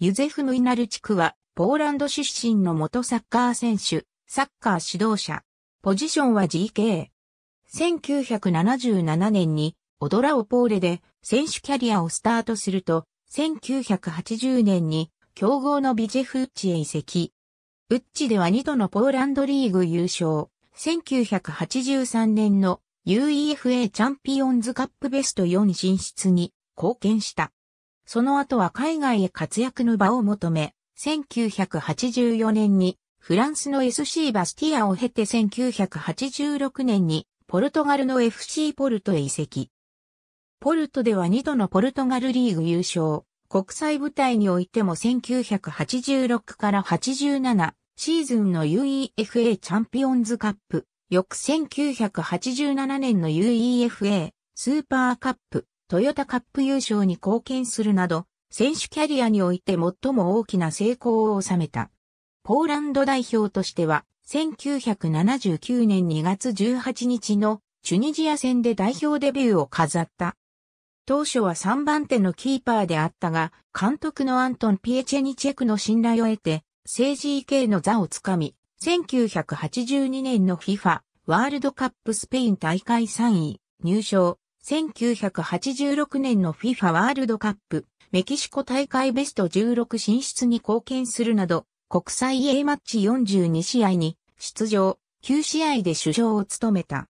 ユゼフ・ムイナルチクは、ポーランド出身の元サッカー選手、サッカー指導者。ポジションは GK。1977年に、オドラオポーレで選手キャリアをスタートすると、1980年に、強豪のビジェフ・ウッチへ移籍。ウッチでは2度のポーランドリーグ優勝、1983年の UEFA チャンピオンズカップベスト4進出に貢献した。その後は海外へ活躍の場を求め、1984年にフランスの SC バスティアを経て1986年にポルトガルの FC ポルトへ移籍。ポルトでは2度のポルトガルリーグ優勝、国際舞台においても1986から87シーズンの UEFA チャンピオンズカップ、翌1987年の UEFA スーパーカップ、トヨタカップ優勝に貢献するなど、選手キャリアにおいて最も大きな成功を収めた。ポーランド代表としては、1979年2月18日のチュニジア戦で代表デビューを飾った。当初は3番手のキーパーであったが、監督のアントン・ピエチェニチェクの信頼を得て、政治 EK の座をつかみ、1982年の FIFA ワールドカップスペイン大会3位入賞、1986年の FIFA ワールドカップ、メキシコ大会ベスト16進出に貢献するなど、国際 A マッチ42試合に出場、9試合で主将を務めた。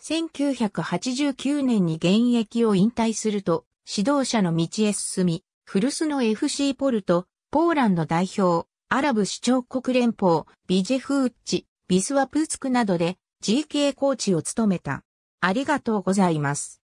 1989年に現役を引退すると、指導者の道へ進み、古巣の FC ポルト、ポーランド代表、アラブ首長国連邦、ビジェフーッチ、ビスワプーツクなどで GK コーチを務めた。ありがとうございます。